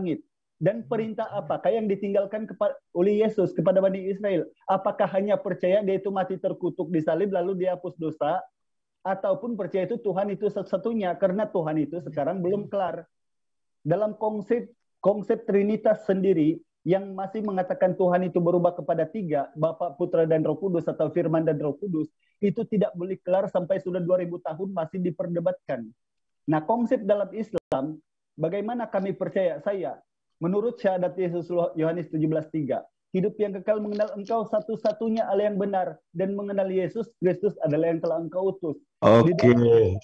langit. Dan hmm. perintah apakah yang ditinggalkan kepada, oleh Yesus kepada Bani Israel? Apakah hanya percaya dia itu mati terkutuk di salib lalu dihapus dosa? Ataupun percaya itu Tuhan itu satu-satunya? Karena Tuhan itu sekarang hmm. belum kelar. Dalam konsep konsep Trinitas sendiri yang masih mengatakan Tuhan itu berubah kepada tiga, Bapa, Putra, dan Roh Kudus atau Firman dan Roh Kudus, itu tidak boleh kelar sampai sudah 2000 tahun masih diperdebatkan. Nah, konsep dalam Islam Bagaimana kami percaya? Saya, menurut syahadat Yesus Yohanes 17:3, hidup yang kekal mengenal engkau satu-satunya Allah yang benar dan mengenal Yesus Kristus adalah yang telah engkau utus. Oke. Okay.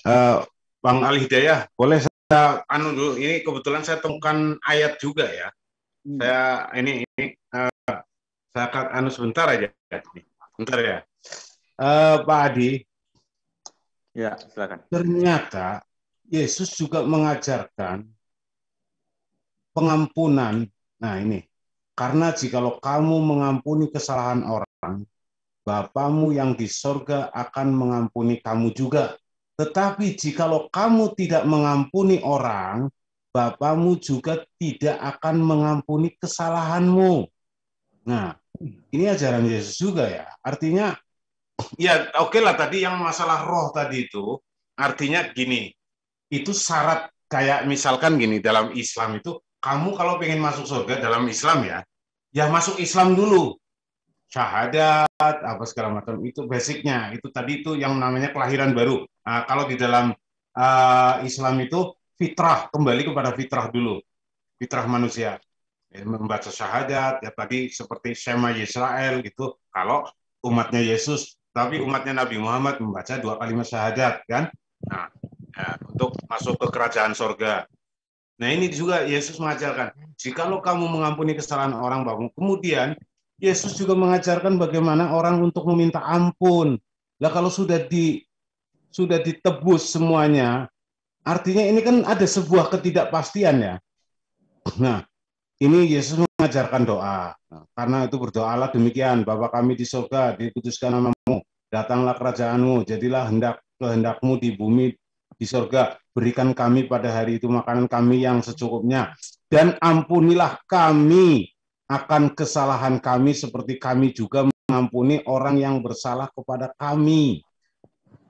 Uh, eh, Bang Ali Hidayah, boleh saya anu dulu ini kebetulan saya temukan ayat juga ya. Hmm. Saya ini ini uh, saya akan anu sebentar aja. Bentar ya. Uh, Pak Adi. Ya, silakan. Ternyata Yesus juga mengajarkan pengampunan. Nah ini, karena jikalau kamu mengampuni kesalahan orang, Bapamu yang di sorga akan mengampuni kamu juga. Tetapi jikalau kamu tidak mengampuni orang, Bapamu juga tidak akan mengampuni kesalahanmu. Nah, ini ajaran Yesus juga ya. Artinya, ya oke okay lah tadi yang masalah roh tadi itu, artinya gini, itu syarat kayak misalkan gini, dalam Islam itu kamu kalau pengen masuk surga dalam Islam ya, ya masuk Islam dulu. Syahadat, apa segala macam, itu basicnya. Itu tadi itu yang namanya kelahiran baru. Nah, kalau di dalam uh, Islam itu fitrah, kembali kepada fitrah dulu. Fitrah manusia. Ya, membaca syahadat, ya tadi seperti Shema Yisrael gitu. Kalau umatnya Yesus, tapi umatnya Nabi Muhammad membaca dua kalimat syahadat kan. Nah, ya, untuk masuk ke kerajaan sorga. Nah ini juga Yesus mengajarkan, jikalau kamu mengampuni kesalahan orang bangun, kemudian Yesus juga mengajarkan bagaimana orang untuk meminta ampun. Lah kalau sudah di sudah ditebus semuanya, artinya ini kan ada sebuah ketidakpastian ya. Nah, ini Yesus mengajarkan doa. Nah, karena itu berdoalah demikian, Bapa kami di surga, dikutuskan namamu, datanglah kerajaanmu, jadilah hendak kehendakmu di bumi di surga. Berikan kami pada hari itu makanan kami yang secukupnya. Dan ampunilah kami akan kesalahan kami seperti kami juga mengampuni orang yang bersalah kepada kami.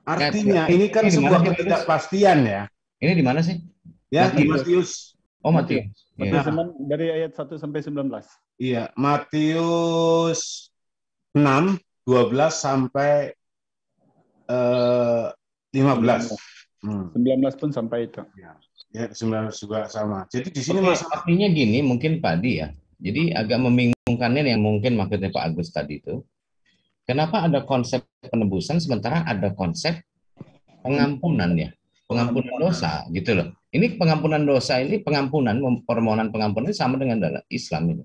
Artinya ini kan ini sebuah ketidakpastian ya. Ini di mana sih? Ya, Matius. di Matius. Oh, Matius. Matius ya. dari ayat 1 sampai 19. Iya, Matius 6 12 sampai eh, 15. 15. 19 hmm. pun sampai itu. Ya, ya 19 juga sama. Jadi di sini masalahnya gini mungkin Padi ya. Jadi hmm. agak membingungkannya yang mungkin maksudnya Pak Agus tadi itu. Kenapa ada konsep penebusan sementara ada konsep pengampunan ya? Pengampunan dosa gitu loh. Ini pengampunan dosa ini pengampunan permohonan pengampunan sama dengan dalam Islam ini.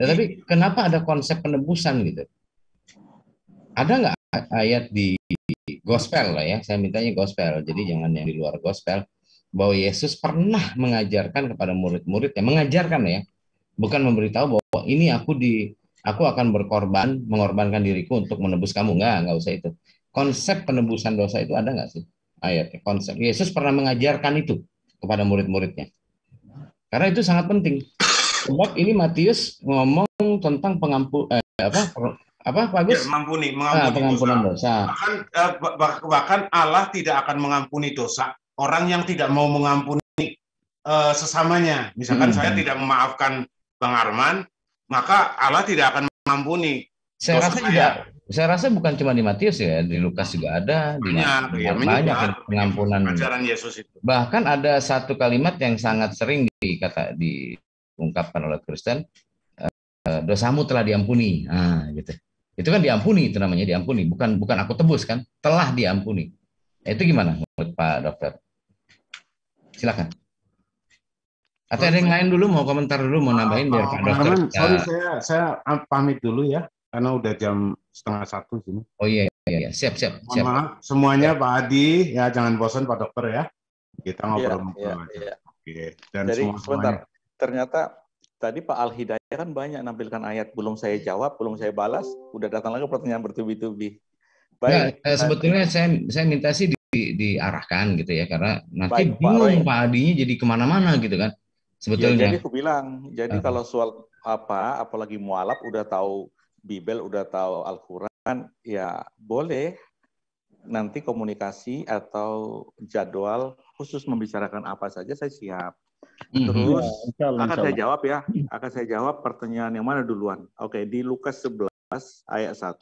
Tetapi iya. kenapa ada konsep penebusan gitu? Ada nggak ayat di gospel lah ya, saya mintanya gospel, jadi jangan yang di luar gospel, bahwa Yesus pernah mengajarkan kepada murid-muridnya, mengajarkan ya, bukan memberitahu bahwa ini aku di aku akan berkorban, mengorbankan diriku untuk menebus kamu, nggak, nggak usah itu. Konsep penebusan dosa itu ada nggak sih ayat Konsep Yesus pernah mengajarkan itu kepada murid-muridnya, karena itu sangat penting. Sebab ini Matius ngomong tentang pengampu eh, apa apa ya, bagus? Ya, mengampuni, mengampuni, ah, pengampunan dosa. dosa. Bahkan eh, bahkan Allah tidak akan mengampuni dosa orang yang tidak mau mengampuni eh, sesamanya. Misalkan hmm. saya tidak memaafkan Bang Arman, maka Allah tidak akan mengampuni. Saya rasa saya. juga saya rasa bukan cuma di Matius ya, di Lukas juga ada, di banyak, ya, banyak pengampunan. Ajaran Yesus itu. Bahkan ada satu kalimat yang sangat sering dikata diungkapkan oleh Kristen, eh, dosamu telah diampuni. Ah, gitu. Itu kan diampuni itu namanya diampuni, bukan bukan aku tebus kan, telah diampuni. Nah, itu gimana menurut Pak Dokter? Silakan. Atau ada yang lain dulu mau komentar dulu mau nambahin biar Pak Dokter. Sorry saya saya pamit dulu ya karena udah jam setengah satu sini. Oh iya, iya, iya. siap, siap, siap. Maaf, semuanya Pak Adi, ya jangan bosan Pak Dokter ya. Kita iya, ngobrol-ngobrol. Iya, iya, iya. Oke, dan Jadi, semua sebentar, ternyata tadi Pak Al Hidayah kan banyak nampilkan ayat belum saya jawab, belum saya balas, udah datang lagi pertanyaan bertubi-tubi. Nah, Baik. Ya, sebetulnya saya saya minta sih di, diarahkan gitu ya karena nanti Baik, bingung Pak, Pak Adinya jadi kemana-mana gitu kan ya, sebetulnya. Ya, jadi aku bilang, jadi uh. kalau soal apa, apalagi mualaf udah tahu Bibel, udah tahu Al-Quran, ya boleh nanti komunikasi atau jadwal khusus membicarakan apa saja saya siap. Hmm, hmm. Terus ya, akan saya jawab ya. Akan saya jawab pertanyaan yang mana duluan. Oke, di Lukas 11 ayat 1.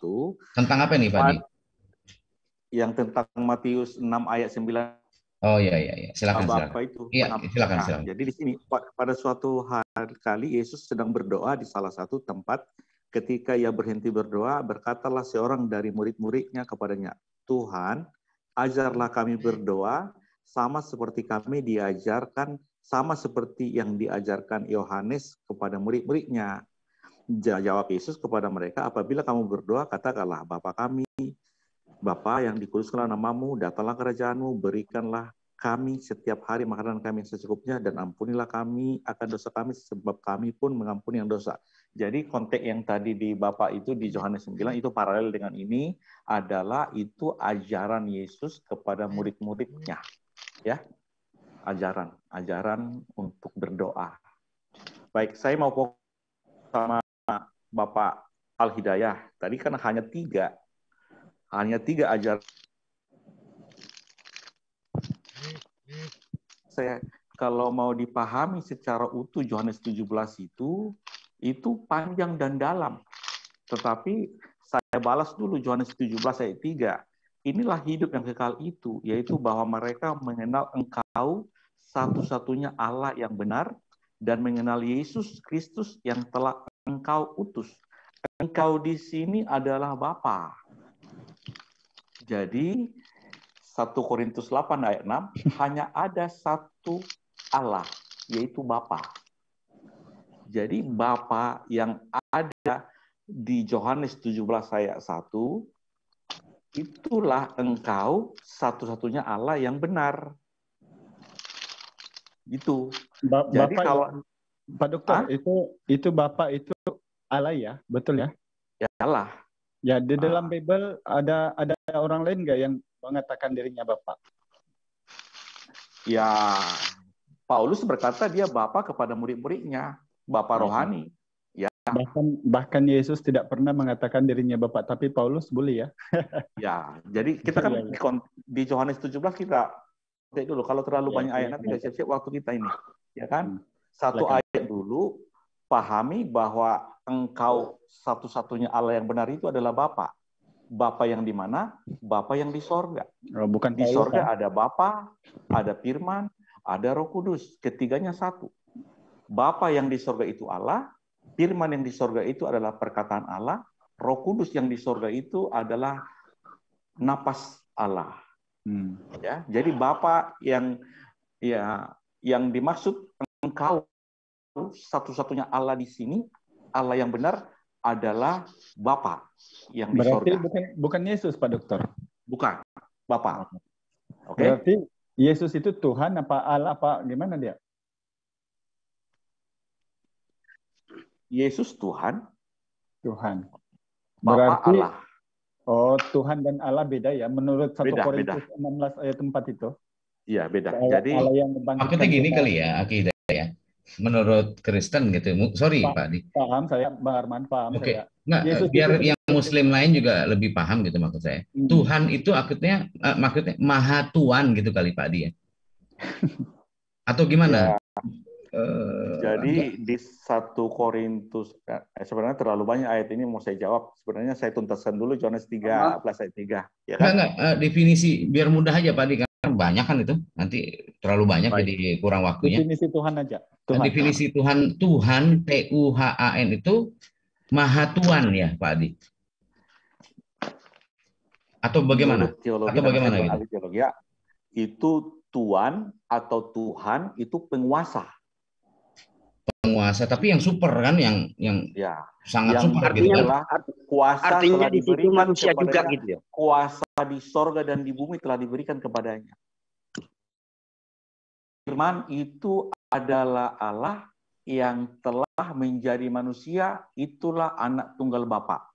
Tentang apa nih, Pak? Yang tentang Matius 6 ayat 9 Oh iya iya iya, silakan Bapak silakan. itu. Iya, silakan, silakan nah, silakan. jadi di sini pada suatu hari kali Yesus sedang berdoa di salah satu tempat ketika ia berhenti berdoa berkatalah seorang dari murid-muridnya kepadanya, "Tuhan, ajarlah kami berdoa sama seperti kami diajarkan sama seperti yang diajarkan Yohanes kepada murid-muridnya. Jawab Yesus kepada mereka, apabila kamu berdoa, katakanlah, Bapa kami, Bapa yang dikuduskanlah namamu, datanglah kerajaanmu, berikanlah kami setiap hari makanan kami yang secukupnya, dan ampunilah kami akan dosa kami, sebab kami pun mengampuni yang dosa. Jadi konteks yang tadi di Bapak itu di Yohanes 9 itu paralel dengan ini adalah itu ajaran Yesus kepada murid-muridnya. Ya, ajaran, ajaran untuk berdoa. Baik, saya mau fokus sama Bapak Al Hidayah. Tadi kan hanya tiga, hanya tiga ajaran. Saya kalau mau dipahami secara utuh Yohanes 17 itu itu panjang dan dalam. Tetapi saya balas dulu Yohanes 17 ayat 3. Inilah hidup yang kekal itu, yaitu bahwa mereka mengenal engkau, satu-satunya Allah yang benar dan mengenal Yesus Kristus yang telah engkau utus. Engkau di sini adalah Bapa. Jadi 1 Korintus 8 ayat 6 hanya ada satu Allah yaitu Bapa. Jadi Bapa yang ada di Yohanes 17 ayat 1 itulah engkau satu-satunya Allah yang benar. Gitu. Ba Jadi Bapak, ya? kalau Pak Dokter, ah? itu itu Bapak itu alay ya, betul ya? Ya Allah. Ya, di ah. dalam ah. Bible ada ada orang lain nggak yang mengatakan dirinya Bapak? Ya, Paulus berkata dia Bapak kepada murid-muridnya, Bapak hmm. rohani. Ya. Bahkan bahkan Yesus tidak pernah mengatakan dirinya Bapak, tapi Paulus boleh ya. ya, jadi kita iya, kan iya. di Yohanes 17 kita Cek dulu kalau terlalu iya, banyak iya, ayat nanti nggak iya. siap-siap waktu kita ini. Ya kan? Hmm. Satu ayat dulu pahami bahwa engkau satu-satunya Allah yang benar itu adalah Bapa. Bapa yang di mana? Bapa yang di sorga. Oh, bukan di sorga ya? ada Bapa, ada Firman, ada Roh Kudus. Ketiganya satu. Bapa yang di sorga itu Allah, Firman yang di sorga itu adalah perkataan Allah, Roh Kudus yang di sorga itu adalah napas Allah. Hmm. Ya, jadi Bapak yang ya yang dimaksud engkau satu-satunya Allah di sini, Allah yang benar adalah Bapa yang di Berarti sorga. bukan bukan Yesus Pak Dokter. Bukan. Bapa. Oke. Okay? Berarti Yesus itu Tuhan apa Allah apa gimana dia? Yesus Tuhan. Tuhan. Berarti Allah. Oh, Tuhan dan Allah beda ya menurut 1 beda, Korintus beda. 16 ayat 4 itu. Iya, beda. Allah, Jadi Allah yang maksudnya gini kali ya, akidah ya. Menurut Kristen gitu. Sorry, paham, Pak Adi. Paham saya, bang Arman, paham okay. saya. Nggak, Yesus eh, biar Yesus. yang muslim lain juga lebih paham gitu maksud saya. Hmm. Tuhan itu akhirnya uh, maksudnya maha Tuhan gitu kali Pak Adi ya. Atau gimana? Ya. Eh, jadi anda. di satu Korintus eh, sebenarnya terlalu banyak ayat ini mau saya jawab. Sebenarnya saya tuntaskan dulu Yohanes 3 plus ayat 3 ya kan? Enggak, enggak, eh, definisi biar mudah aja Pak Adi kan banyak kan itu. Nanti terlalu banyak Baik. jadi kurang waktunya. Definisi Tuhan aja. Tuhan. Definisi Tuhan Tuhan T U H A N itu Maha Tuhan ya Pak Adi. Atau bagaimana? Teologi atau bagaimana gitu? Teologi ya. itu Tuhan atau Tuhan itu penguasa penguasa tapi yang super kan yang yang ya. sangat yang super gitu kan adalah kuasa artinya di situ manusia juga gitu ya kuasa di sorga dan di bumi telah diberikan kepadanya firman itu adalah Allah yang telah menjadi manusia itulah anak tunggal Bapa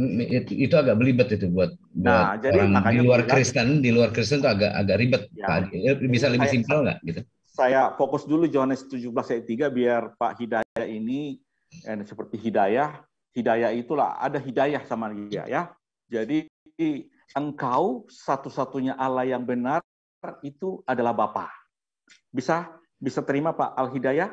mm, itu, itu agak belibet itu buat, nah, buat jadi orang di luar Kristen di luar Kristen itu agak agak ribet ya, eh, bisa lebih simpel nggak gitu saya fokus dulu Yohanes 17 ayat 3 biar Pak Hidayah ini eh, seperti Hidayah, Hidayah itulah ada Hidayah sama dia ya. Jadi engkau satu-satunya Allah yang benar itu adalah Bapa. Bisa bisa terima Pak Al Hidayah?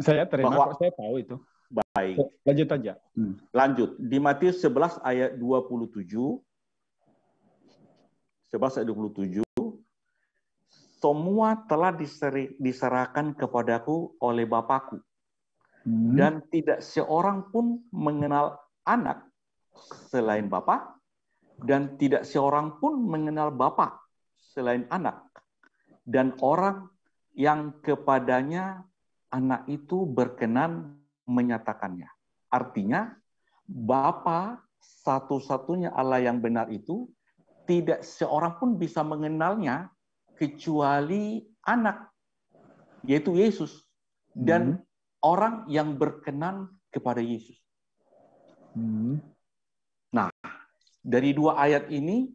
Saya terima Bahwa, saya tahu itu. Baik. Lanjut aja. Hmm. Lanjut. Di Matius 11 ayat 27 11 ayat 27 semua telah diseri, diserahkan kepadaku oleh Bapakku. Hmm. Dan tidak seorang pun mengenal anak selain Bapak, dan tidak seorang pun mengenal Bapa selain anak. Dan orang yang kepadanya anak itu berkenan menyatakannya. Artinya, Bapa satu-satunya Allah yang benar itu tidak seorang pun bisa mengenalnya kecuali anak yaitu Yesus dan hmm. orang yang berkenan kepada Yesus. Hmm. Nah, dari dua ayat ini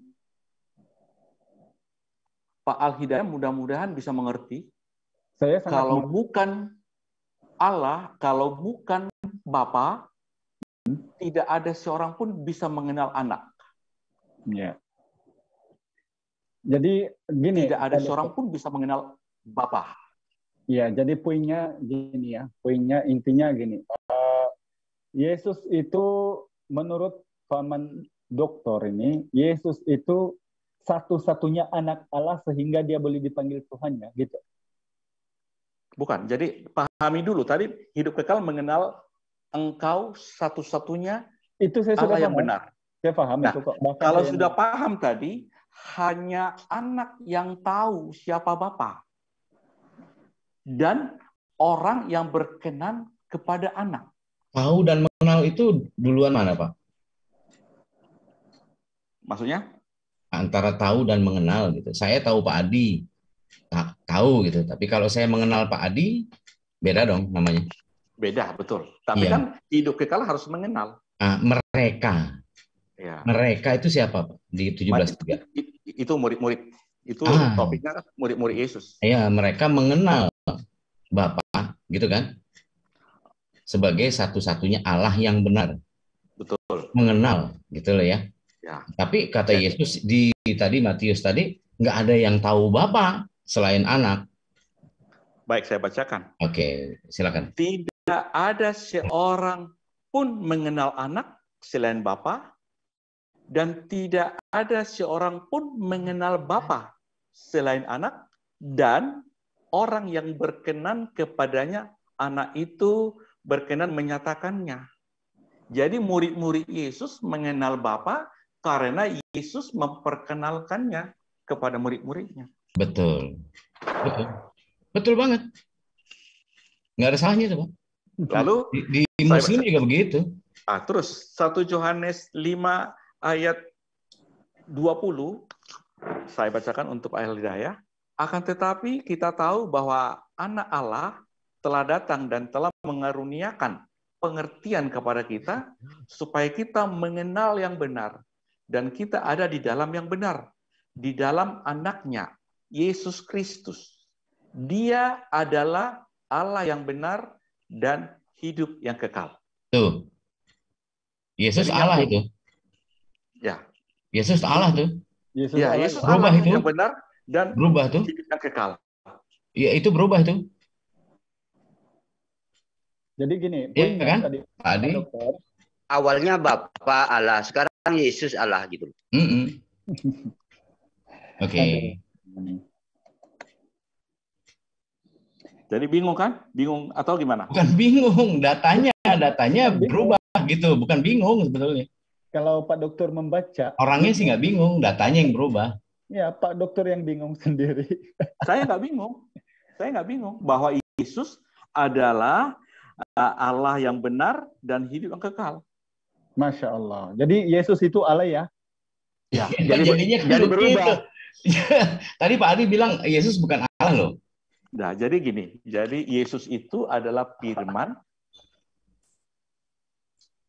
Pak Al Hidayah mudah-mudahan bisa mengerti. Saya sangat kalau mengerti. bukan Allah, kalau bukan Bapa, hmm. tidak ada seorang pun bisa mengenal anak. Yeah. Jadi gini, tidak ada seorang pun bisa mengenal Bapa. Ya, jadi poinnya gini ya, poinnya intinya gini. Uh, Yesus itu menurut paman doktor ini, Yesus itu satu-satunya anak Allah sehingga dia boleh dipanggil Tuhan ya, gitu. Bukan. Jadi pahami dulu tadi hidup kekal mengenal engkau satu-satunya itu saya Allah yang benar. Saya paham nah, itu kok. kalau sudah paham tadi, hanya anak yang tahu siapa bapak dan orang yang berkenan kepada anak. Tahu dan mengenal itu duluan mana, Pak? Maksudnya? Antara tahu dan mengenal gitu. Saya tahu Pak Adi, tahu gitu. Tapi kalau saya mengenal Pak Adi, beda dong namanya. Beda, betul. Tapi iya. kan hidup kekal harus mengenal. Ah, mereka. Ya. Mereka itu siapa Pak? di 17.3? Itu murid-murid. Itu ah. topiknya kan murid-murid Yesus. Iya mereka mengenal Bapa, gitu kan? Sebagai satu-satunya Allah yang benar. Betul. Mengenal, gitu loh ya. ya. Tapi kata ya. Yesus di tadi Matius tadi nggak ada yang tahu Bapa selain anak. Baik, saya bacakan. Oke, silakan. Tidak ada seorang pun mengenal anak selain Bapak, dan tidak ada seorang pun mengenal Bapa selain anak dan orang yang berkenan kepadanya anak itu berkenan menyatakannya. Jadi murid-murid Yesus mengenal Bapa karena Yesus memperkenalkannya kepada murid-muridnya. Betul. Betul. Betul banget. Gak ada salahnya tuh. Lalu di, di Muslim juga begitu. Ah, terus 1 Yohanes 5 ayat 20 saya bacakan untuk ayat hidayah. Akan tetapi kita tahu bahwa anak Allah telah datang dan telah mengaruniakan pengertian kepada kita supaya kita mengenal yang benar dan kita ada di dalam yang benar, di dalam anaknya, Yesus Kristus. Dia adalah Allah yang benar dan hidup yang kekal. Tuh. Yesus Jadi Allah itu. Ya. Yesus Allah tuh. Yesus ya, Allah. Yesus berubah itu. Yang benar dan berubah tuh. Yang kekal. Ya itu berubah tuh. Jadi gini, ya, kan? tadi, tadi. Dokter, awalnya Bapak Allah, sekarang Yesus Allah gitu. Mm -mm. Oke. Okay. Jadi bingung kan? Bingung atau gimana? Bukan bingung, datanya datanya berubah gitu, bukan bingung sebetulnya. Kalau Pak Dokter membaca orangnya sih nggak bingung, datanya yang berubah. Ya Pak Dokter yang bingung sendiri. Saya nggak bingung. Saya nggak bingung bahwa Yesus adalah eh, Allah yang benar dan hidup yang kekal. Masya Allah. Jadi Yesus itu Allah ya? Ya. Iya. Jadi, jadinya kan jadi berubah. Tadi Pak Adi bilang Yesus bukan Allah loh. Nah, jadi gini. Jadi Yesus itu adalah firman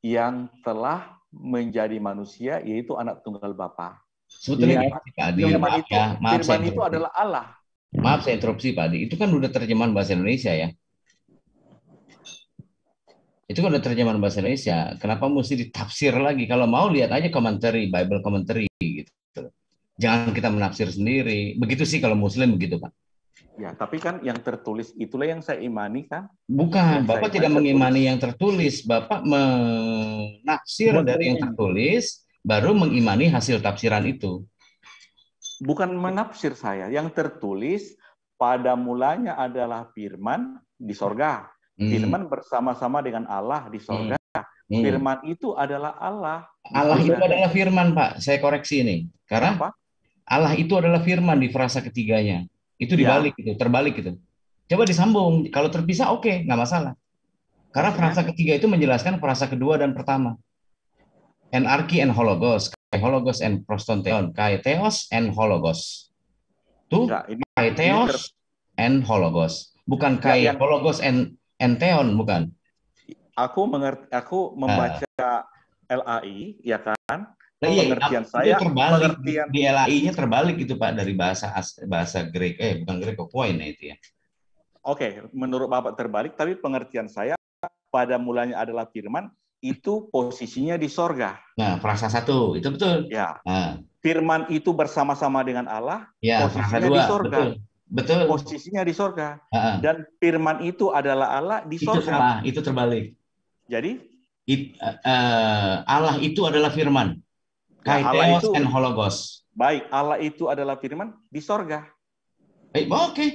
yang telah menjadi manusia yaitu anak tunggal Bapa. Sebetulnya ya, Pak Adi, maaf, itu, ya, maaf itu adalah Allah. Maaf saya interupsi Pak Adi, itu kan udah terjemahan bahasa Indonesia ya. Itu kan udah terjemahan bahasa Indonesia. Kenapa mesti ditafsir lagi? Kalau mau lihat aja commentary, Bible commentary gitu. Jangan kita menafsir sendiri. Begitu sih kalau Muslim begitu Pak. Ya, tapi kan yang tertulis itulah yang saya imani kan? Bukan, yang Bapak tidak mengimani yang tertulis. Bapak menafsir Bukan. dari yang tertulis, baru mengimani hasil tafsiran itu. Bukan menafsir saya, yang tertulis pada mulanya adalah firman di sorga. Hmm. Firman bersama-sama dengan Allah di hmm. sorga. Hmm. Firman itu adalah Allah. Allah itu adalah firman, Pak. Saya koreksi ini. Karena Apa? Allah itu adalah firman di frasa ketiganya itu iya. dibalik ya. itu terbalik itu coba disambung kalau terpisah oke okay, nggak masalah karena iya. frasa ketiga itu menjelaskan frasa kedua dan pertama anarchy and hologos kai hologos and prostonteon kai theos and hologos tuh kai theos and hologos bukan kai ya, hologos and and theon bukan aku mengerti aku membaca uh. Ah. LAI ya kan Nah, iya, pengertian saya terbalik, pengertian di LAI-nya terbalik itu Pak dari bahasa bahasa Greek eh bukan Greek koin ya itu ya. Oke, okay, menurut Bapak terbalik tapi pengertian saya pada mulanya adalah firman itu posisinya di sorga. Nah, frasa satu itu betul. Ya. Nah. Firman itu bersama-sama dengan Allah, ya, posisinya dua, di sorga. Betul. betul. Posisinya di sorga. Nah. Dan firman itu adalah Allah di sorga. Itu salah, itu terbalik. Jadi? It, uh, Allah itu adalah firman. Kai nah, Allah itu and Hologos. Baik, Allah itu adalah firman di sorga. Baik, eh, oh, oke. Okay.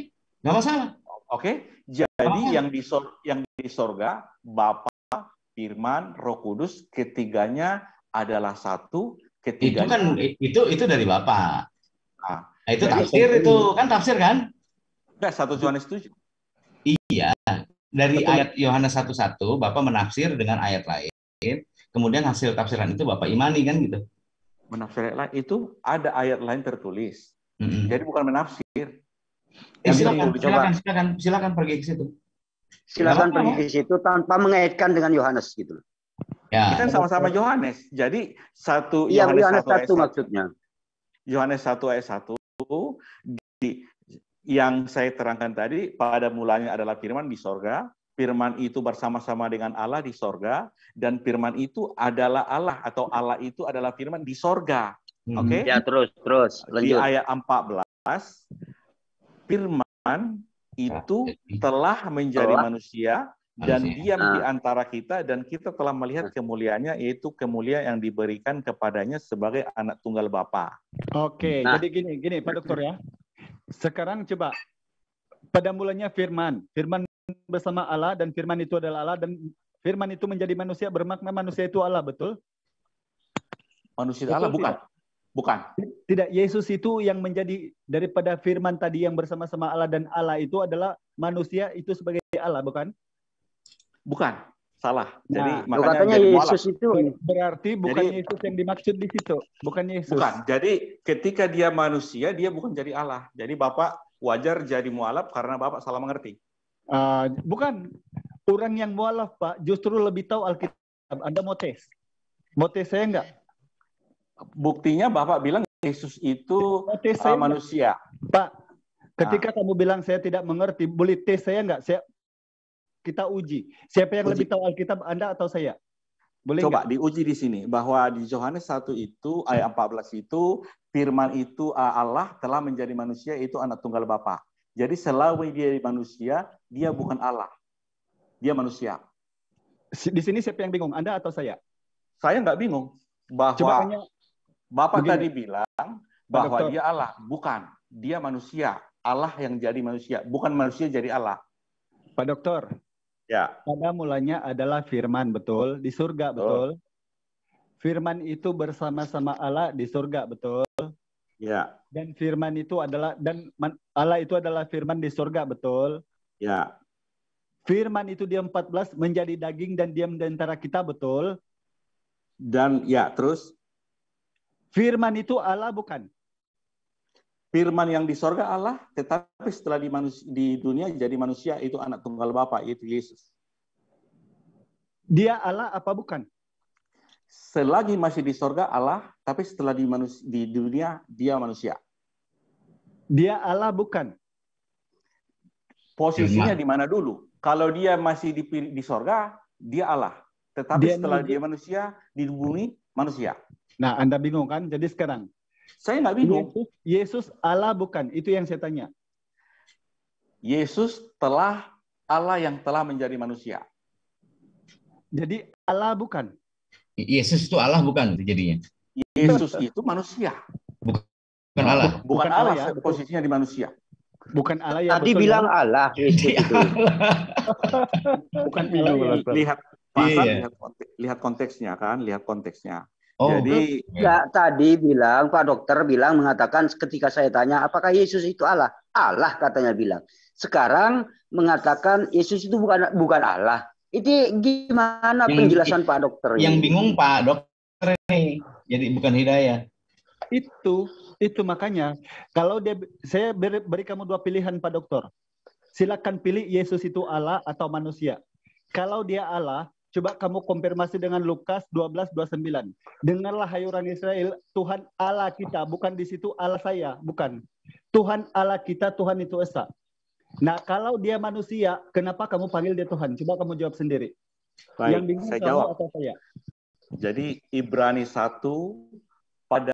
Gak masalah. Oke. Okay? Jadi oh. yang di sor yang di sorga Bapa, Firman, Roh Kudus ketiganya adalah satu. Ketiganya. Itu kan itu itu dari Bapak. Nah, nah, itu jadi, tafsir itu, kan tafsir kan? Enggak, satu Yohanes tujuh. Iya. Dari Betul. ayat Yohanes satu satu Bapak menafsir dengan ayat lain. Kemudian hasil tafsiran itu Bapak imani kan gitu menafsir ayat lain itu ada ayat lain tertulis. hmm Jadi bukan menafsir. Eh, silakan, silakan, silakan, silakan, silakan pergi ke situ. Silakan pergi ke situ tanpa mengaitkan dengan Yohanes gitu Ya. Kita sama-sama Yohanes. Jadi satu ya, Yohanes, 1, maksudnya. Yohanes 1 ayat 1 di yang saya terangkan tadi pada mulanya adalah firman di sorga Firman itu bersama-sama dengan Allah di sorga, dan Firman itu adalah Allah atau Allah itu adalah Firman di sorga. Hmm. Oke? Okay? Ya terus terus. Lanjut. Di ayat 14, Firman itu nah, telah menjadi telah. manusia dan manusia. diam nah. di antara kita dan kita telah melihat nah. kemuliaannya yaitu kemuliaan yang diberikan kepadanya sebagai anak tunggal Bapa. Oke, okay, nah. jadi gini gini Pak Dokter ya. Sekarang coba pada mulanya firman, firman bersama Allah dan firman itu adalah Allah dan firman itu menjadi manusia bermakna manusia itu Allah, betul? Manusia betul, Allah bukan. Tidak? Bukan. Tidak, Yesus itu yang menjadi daripada firman tadi yang bersama-sama Allah dan Allah itu adalah manusia itu sebagai Allah, bukan? Bukan. Salah. Nah, jadi nah, makanya katanya jadi Yesus itu berarti bukan jadi, Yesus yang dimaksud di situ, bukan Yesus. Bukan. Jadi ketika dia manusia, dia bukan jadi Allah. Jadi Bapak wajar jadi mualaf karena Bapak salah mengerti. Uh, bukan orang yang mualaf pak, justru lebih tahu Alkitab. Anda mau tes? Mau tes saya enggak? Buktinya bapak bilang Yesus itu eh, saya uh, manusia. Pak, ketika nah. kamu bilang saya tidak mengerti, boleh tes saya enggak? Saya kita uji. Siapa yang uji. lebih tahu Alkitab, Anda atau saya? Boleh Coba diuji di sini bahwa di Yohanes 1 itu ayat 14 itu firman itu eh, Allah telah menjadi manusia itu anak tunggal Bapa. Jadi selama dia manusia, dia bukan Allah. Dia manusia. Di sini siapa yang bingung? Anda atau saya? Saya nggak bingung. Bahwa Coba Bapak begini. tadi bilang bahwa Dokter. dia Allah. Bukan. Dia manusia. Allah yang jadi manusia. Bukan manusia jadi Allah. Pak Dokter. Ya. Pada mulanya adalah firman, betul? Di surga, betul? betul? Firman itu bersama-sama Allah di surga, betul? Ya. Dan firman itu adalah dan Allah itu adalah firman di surga, betul? Ya. Firman itu dia 14 menjadi daging dan diam di antara kita, betul? Dan ya, terus Firman itu Allah bukan? Firman yang di sorga Allah, tetapi setelah di, manusia, di dunia jadi manusia itu anak tunggal Bapa, yaitu Yesus. Dia Allah apa bukan? Selagi masih di sorga Allah, tapi setelah di, manusia, di dunia dia manusia. Dia Allah bukan? Posisinya di mana dulu? Kalau dia masih di, di sorga, dia Allah. Tetapi dia setelah dia manusia, di bumi manusia. Nah, Anda bingung kan? Jadi sekarang. Saya nggak bingung. Yesus, Allah bukan? Itu yang saya tanya. Yesus telah Allah yang telah menjadi manusia. Jadi Allah bukan? Yesus itu Allah bukan jadinya? Yesus itu manusia. Bukan Allah. Bukan, bukan Allah, Allah ya. posisinya di manusia. Bukan Allah yang Tadi betul, bilang ya. Allah. Iya, iya. Itu, itu. Bukan Allah. Iya. Lihat pasar, lihat, lihat konteksnya kan, lihat konteksnya. Oh, Jadi ya, tadi bilang Pak Dokter bilang mengatakan ketika saya tanya apakah Yesus itu Allah, Allah katanya bilang. Sekarang mengatakan Yesus itu bukan bukan Allah. Itu gimana yang, penjelasan Pak Dokter? Yang ini? bingung Pak Dokter ini. Jadi bukan hidayah itu itu makanya kalau dia saya beri, beri kamu dua pilihan pak dokter silakan pilih Yesus itu Allah atau manusia kalau dia Allah coba kamu konfirmasi dengan Lukas 12:29 dengarlah hayuran Israel Tuhan Allah kita bukan di situ Allah saya bukan Tuhan Allah kita Tuhan itu Esa nah kalau dia manusia kenapa kamu panggil dia Tuhan coba kamu jawab sendiri Baik, yang bingung saya jawab. atau saya jadi Ibrani 1 pada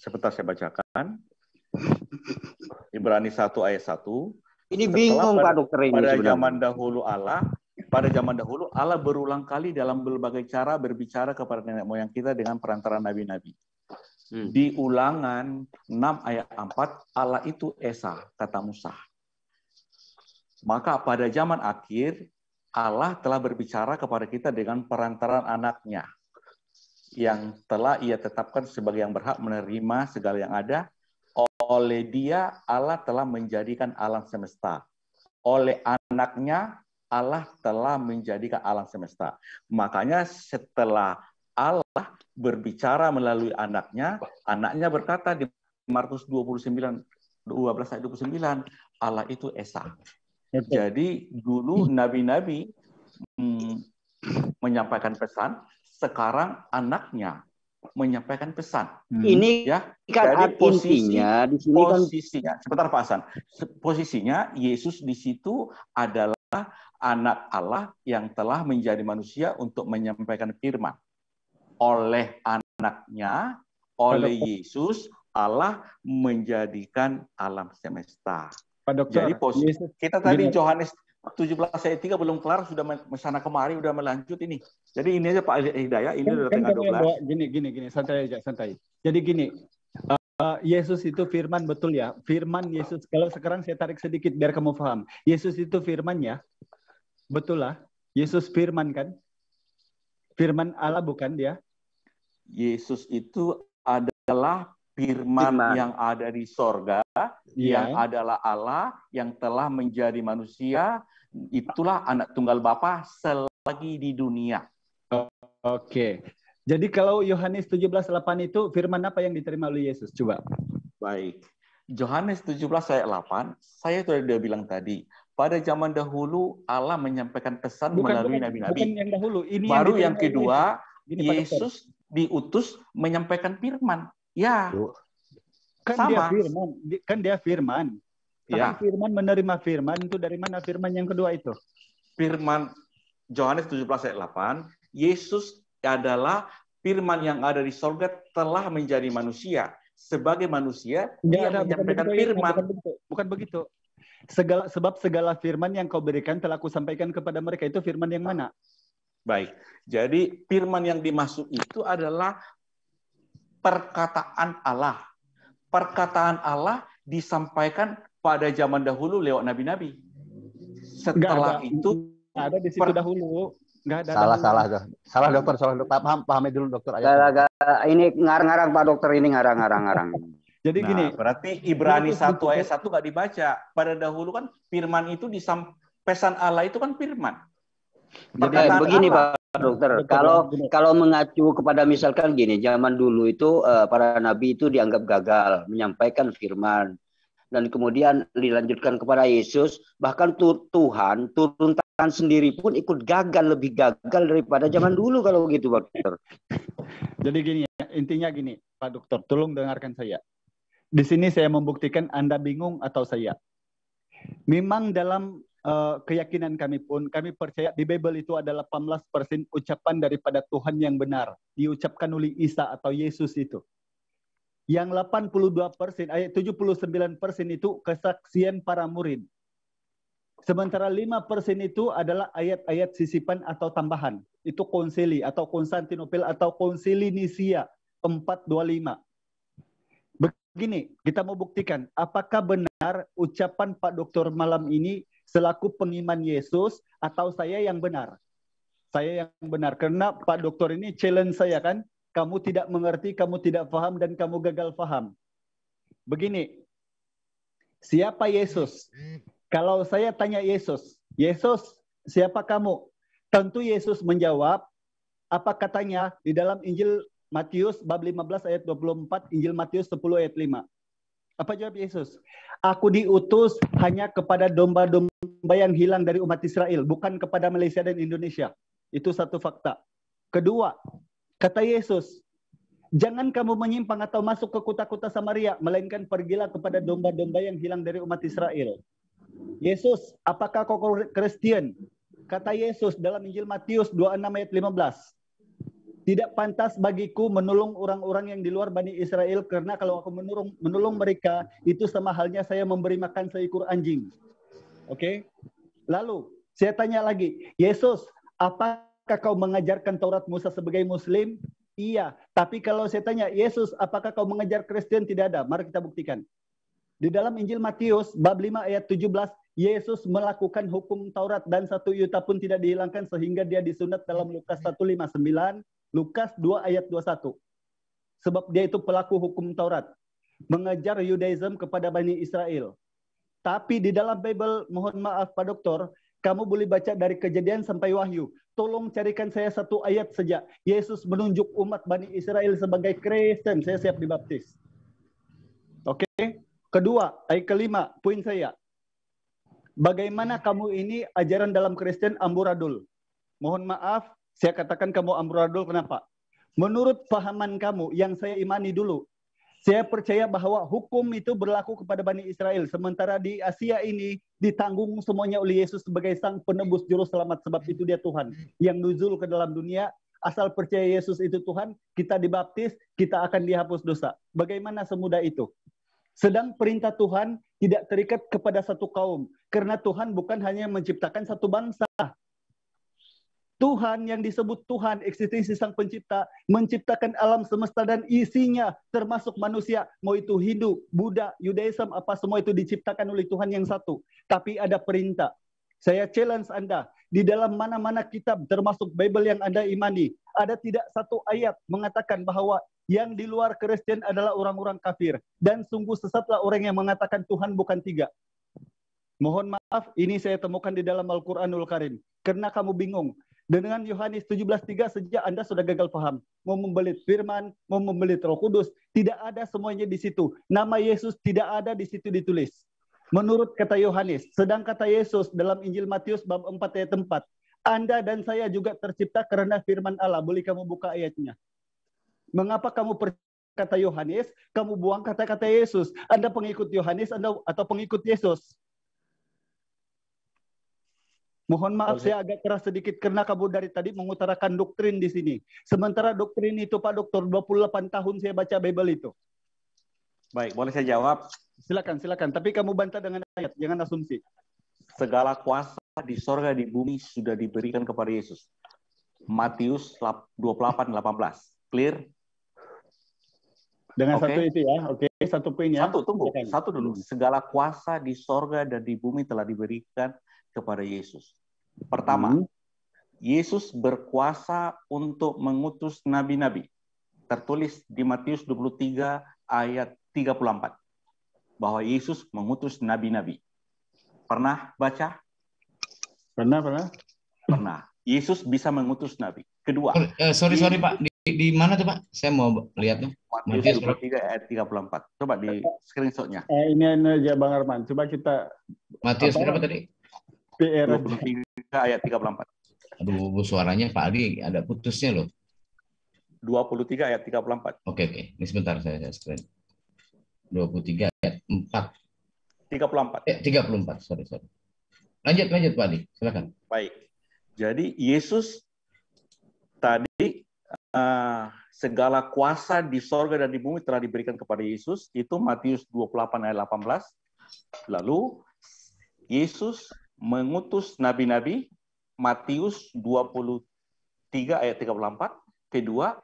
sebentar saya bacakan. Ibrani 1 ayat 1. Ini bingung pada, Pak Dokter ini Pada sebenarnya. zaman dahulu Allah, pada zaman dahulu Allah berulang kali dalam berbagai cara berbicara kepada nenek moyang kita dengan perantara nabi-nabi. Hmm. Di ulangan 6 ayat 4, Allah itu Esa, kata Musa. Maka pada zaman akhir, Allah telah berbicara kepada kita dengan perantaran anaknya, yang telah ia tetapkan sebagai yang berhak menerima segala yang ada. Oleh dia Allah telah menjadikan alam semesta. Oleh anaknya Allah telah menjadikan alam semesta. Makanya setelah Allah berbicara melalui anaknya, anaknya berkata di Markus 29 12 ayat 29, Allah itu Esa. Jadi dulu nabi-nabi hmm, menyampaikan pesan, sekarang anaknya menyampaikan pesan. Hmm. Ini ya. kan Jadi posisinya di sini kan posisinya. Sebentar Pak Hasan. Posisinya Yesus di situ adalah anak Allah yang telah menjadi manusia untuk menyampaikan firman. Oleh anaknya, oleh Yesus Allah menjadikan alam semesta. Pak Dokter, Jadi posisi kita tadi Yohanes Tujuh belas saya tiga belum kelar sudah sana kemari sudah melanjut ini. Jadi ini aja Pak Hidayah ini udah tengah 12. Gini gini gini santai aja santai. Jadi gini eh, Yesus itu firman betul ya. Firman Yesus kalau sekarang saya tarik sedikit biar kamu paham. Yesus itu firman ya. Betul lah. Yesus firman kan? Firman Allah bukan dia? Yesus itu adalah firman, yang ada di sorga, yeah. yang adalah Allah, yang telah menjadi manusia, itulah anak tunggal Bapa selagi di dunia. Oke. Jadi kalau Yohanes 17:8 itu firman apa yang diterima oleh Yesus? Coba. Baik. Yohanes 17 ayat 8, saya sudah bilang tadi, pada zaman dahulu Allah menyampaikan pesan bukan, melalui nabi-nabi. yang dahulu, ini baru yang, yang kedua ini. Yesus diutus menyampaikan firman. Ya. Kan sama. dia firman, kan dia firman. Tapi ya. firman menerima firman itu dari mana firman yang kedua itu? Firman Yohanes 17 ayat 8, Yesus adalah firman yang ada di sorga telah menjadi manusia. Sebagai manusia, ya, dia ada, menyampaikan firman. Bukan begitu. Bukan begitu. Segala, sebab segala firman yang kau berikan telah aku sampaikan kepada mereka. Itu firman yang mana? Baik. Jadi firman yang dimaksud itu adalah perkataan Allah. Perkataan Allah disampaikan pada zaman dahulu lewat nabi-nabi. Setelah gak ada. itu ada di situ per... dahulu. ada. Salah, dahulu. salah, salah dokter, salah dokter. Paham, pahami dulu dokter. Gak, gak, ini ngarang-ngarang Pak dokter ini ngarang-ngarang. ngarang. Jadi nah, gini, berarti Ibrani satu ayat satu nggak dibaca. Pada dahulu kan firman itu di pesan Allah itu kan firman. Jadi eh, begini Allah. Pak Dokter, kalau kalau mengacu kepada misalkan gini, zaman dulu itu eh, para nabi itu dianggap gagal menyampaikan firman dan kemudian dilanjutkan kepada Yesus bahkan Tuhan turun tangan sendiri pun ikut gagal lebih gagal daripada zaman hmm. dulu kalau begitu Pak Dokter. Jadi gini ya, intinya gini Pak Dokter, tolong dengarkan saya. Di sini saya membuktikan Anda bingung atau saya. Memang dalam uh, keyakinan kami pun kami percaya di Bible itu adalah 18% ucapan daripada Tuhan yang benar diucapkan oleh Isa atau Yesus itu yang 82 persen, ayat 79 persen itu kesaksian para murid. Sementara 5 persen itu adalah ayat-ayat sisipan atau tambahan. Itu konsili atau Konstantinopel atau konsili Nisia 425. Begini, kita mau buktikan apakah benar ucapan Pak Dokter malam ini selaku pengiman Yesus atau saya yang benar. Saya yang benar karena Pak Dokter ini challenge saya kan kamu tidak mengerti, kamu tidak faham, dan kamu gagal faham. Begini, siapa Yesus? Hmm. Kalau saya tanya Yesus, Yesus, siapa kamu? Tentu Yesus menjawab, apa katanya di dalam Injil Matius bab 15 ayat 24, Injil Matius 10 ayat 5. Apa jawab Yesus? Aku diutus hanya kepada domba-domba yang hilang dari umat Israel, bukan kepada Malaysia dan Indonesia. Itu satu fakta. Kedua, Kata Yesus, jangan kamu menyimpang atau masuk ke kota-kota Samaria, melainkan pergilah kepada domba-domba yang hilang dari umat Israel. Yesus, apakah kau Kristen? Kata Yesus dalam Injil Matius 26 ayat 15. Tidak pantas bagiku menolong orang-orang yang di luar Bani Israel karena kalau aku menolong, menolong mereka itu sama halnya saya memberi makan seekor anjing. Oke? Okay? Lalu saya tanya lagi, Yesus, apa apakah kau mengajarkan Taurat Musa sebagai Muslim? Iya. Tapi kalau saya tanya, Yesus, apakah kau mengajar Kristen? Tidak ada. Mari kita buktikan. Di dalam Injil Matius, bab 5 ayat 17, Yesus melakukan hukum Taurat dan satu yuta pun tidak dihilangkan sehingga dia disunat dalam Lukas 159, Lukas 2 ayat 21. Sebab dia itu pelaku hukum Taurat. mengejar Yudaism kepada Bani Israel. Tapi di dalam Bible, mohon maaf Pak Doktor, kamu boleh baca dari kejadian sampai wahyu tolong carikan saya satu ayat saja. Yesus menunjuk umat Bani Israel sebagai Kristen, saya siap dibaptis. Oke? Okay? Kedua, ayat kelima, poin saya. Bagaimana kamu ini ajaran dalam Kristen amburadul? Mohon maaf, saya katakan kamu amburadul kenapa? Menurut pahaman kamu yang saya imani dulu, saya percaya bahwa hukum itu berlaku kepada Bani Israel. Sementara di Asia ini ditanggung semuanya oleh Yesus sebagai sang penebus juru selamat. Sebab itu dia Tuhan yang nuzul ke dalam dunia. Asal percaya Yesus itu Tuhan, kita dibaptis, kita akan dihapus dosa. Bagaimana semudah itu? Sedang perintah Tuhan tidak terikat kepada satu kaum. Karena Tuhan bukan hanya menciptakan satu bangsa. Tuhan yang disebut Tuhan, eksistensi Sang Pencipta, menciptakan alam semesta dan isinya, termasuk manusia, mau itu Hindu, Buddha, Yudaism, apa semua itu diciptakan oleh Tuhan yang satu. Tapi ada perintah. Saya challenge Anda, di dalam mana-mana kitab, termasuk Bible yang Anda imani, ada tidak satu ayat mengatakan bahwa yang di luar Kristen adalah orang-orang kafir. Dan sungguh sesatlah orang yang mengatakan Tuhan bukan tiga. Mohon maaf, ini saya temukan di dalam Al-Quranul Karim. Karena kamu bingung, dan dengan Yohanes 17:3 sejak Anda sudah gagal paham. Mau membelit firman, mau membelit Roh Kudus, tidak ada semuanya di situ. Nama Yesus tidak ada di situ ditulis. Menurut kata Yohanes, sedang kata Yesus dalam Injil Matius bab 4 ayat 4, Anda dan saya juga tercipta karena firman Allah. Boleh kamu buka ayatnya. Mengapa kamu percaya kata Yohanes, kamu buang kata-kata Yesus. Anda pengikut Yohanes Anda atau pengikut Yesus? Mohon maaf saya agak keras sedikit karena kamu dari tadi mengutarakan doktrin di sini. Sementara doktrin itu Pak Dokter 28 tahun saya baca Bible itu. Baik, boleh saya jawab? Silakan, silakan. Tapi kamu bantah dengan ayat, jangan asumsi. Segala kuasa di sorga di bumi sudah diberikan kepada Yesus. Matius 28:18, Clear? Dengan okay. satu itu ya, oke, okay. satu poin ya. Satu, tunggu. Satu dulu. Hmm. Segala kuasa di sorga dan di bumi telah diberikan kepada Yesus. Pertama, hmm. Yesus berkuasa untuk mengutus nabi-nabi. Tertulis di Matius 23 ayat 34. Bahwa Yesus mengutus nabi-nabi. Pernah baca? Pernah, pernah. Pernah. Yesus bisa mengutus nabi. Kedua. Uh, sorry, sorry Pak di mana tuh Pak? Saya mau lihat tuh. Matius 23 ayat 34. Coba di eh, screenshotnya. Eh, ini, ini aja Bang Arman. Coba kita Matius berapa tadi? PR 23 ayat 34. Aduh, suaranya Pak Ali ada putusnya loh. 23 ayat 34. Oke, oke. Ini sebentar saya, saya screen. 23 ayat 4. 34. Eh, 34, sorry, sorry. Lanjut, lanjut Pak Ali. Silakan. Baik. Jadi Yesus tadi Ah, segala kuasa di sorga dan di bumi telah diberikan kepada Yesus. Itu Matius 28 ayat 18. Lalu Yesus mengutus nabi-nabi Matius 23 ayat 34. Kedua,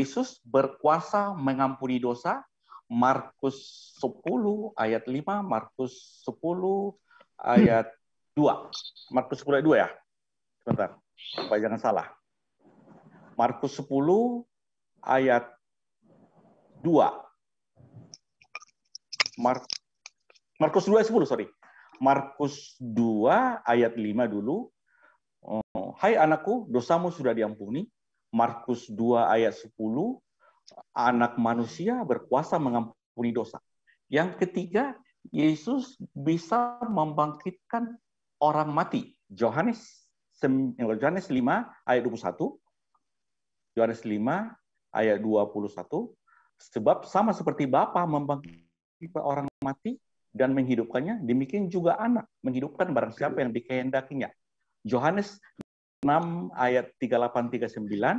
Yesus berkuasa mengampuni dosa. Markus 10 ayat 5, Markus 10 ayat 2. Markus 10 ayat 2 ya? Sebentar, supaya jangan salah. Markus 10 ayat 2. Mar Markus 2 ayat 10, sorry. Markus 2 ayat 5 dulu. Oh, Hai anakku, dosamu sudah diampuni. Markus 2 ayat 10, anak manusia berkuasa mengampuni dosa. Yang ketiga, Yesus bisa membangkitkan orang mati. Yohanes Johannes 5 ayat 21. Yohanes 5 ayat 21, sebab sama seperti Bapa membangkitkan orang mati dan menghidupkannya, demikian juga anak menghidupkan barang siapa yang dikehendakinya. Yohanes 6 ayat 38 39 eh,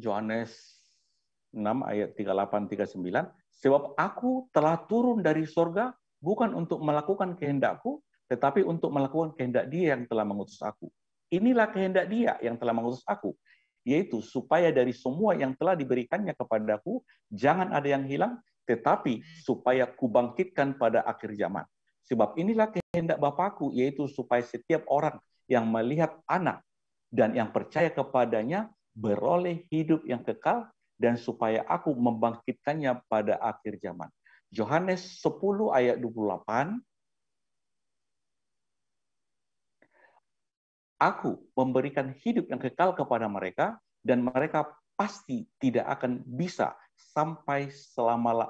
Yohanes uh, 6 ayat 38 39 sebab aku telah turun dari sorga bukan untuk melakukan kehendakku tetapi untuk melakukan kehendak dia yang telah mengutus aku Inilah kehendak dia yang telah mengutus aku, yaitu supaya dari semua yang telah diberikannya kepadaku, jangan ada yang hilang, tetapi hmm. supaya kubangkitkan pada akhir zaman. Sebab inilah kehendak Bapakku, yaitu supaya setiap orang yang melihat anak dan yang percaya kepadanya beroleh hidup yang kekal dan supaya aku membangkitkannya pada akhir zaman. Yohanes 10 ayat 28 Aku memberikan hidup yang kekal kepada mereka, dan mereka pasti tidak akan bisa sampai selama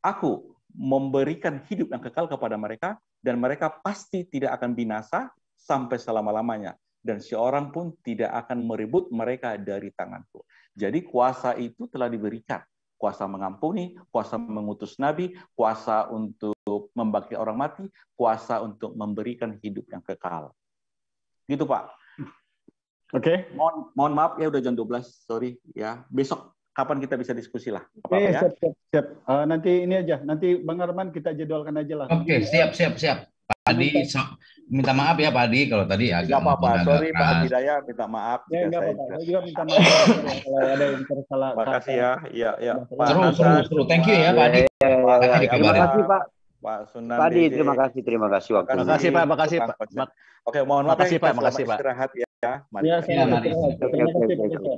Aku memberikan hidup yang kekal kepada mereka, dan mereka pasti tidak akan binasa sampai selama-lamanya. Dan seorang pun tidak akan merebut mereka dari tanganku. Jadi kuasa itu telah diberikan. Kuasa mengampuni, kuasa mengutus nabi, kuasa untuk membagi orang mati, kuasa untuk memberikan hidup yang kekal. Gitu Pak. Oke. Okay. Mohon, mohon maaf ya udah jam 12, sorry ya. Besok kapan kita bisa diskusi lah. Oke, okay, ya. siap, siap, siap. Uh, nanti ini aja, nanti Bang Arman kita jadwalkan aja lah. Oke, okay, siap, siap, siap. Pak Adi, so, minta maaf ya Pak Adi kalau tadi agak Tidak apa-apa, sorry Pak Hidayat, minta maaf. Ya, enggak apa-apa, saya juga minta maaf kalau ada yang tersalah. Terima kasih ya, ya, ya. Pak terus terus. terus. Thank you ya Pak Adi. Iya, iya, iya. Terima kasih Pak. Pak Sunan Tadi DJ. terima kasih, terima kasih waktu. Terima kasih Pak, makasih Pak. Oke, mohon maaf makasih ya, Pak, makasih Pak. Istirahat ya. Mari. Ya, saya mari.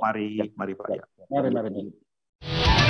Mari, mari Pak ya. Mari, mari. Ya. mari.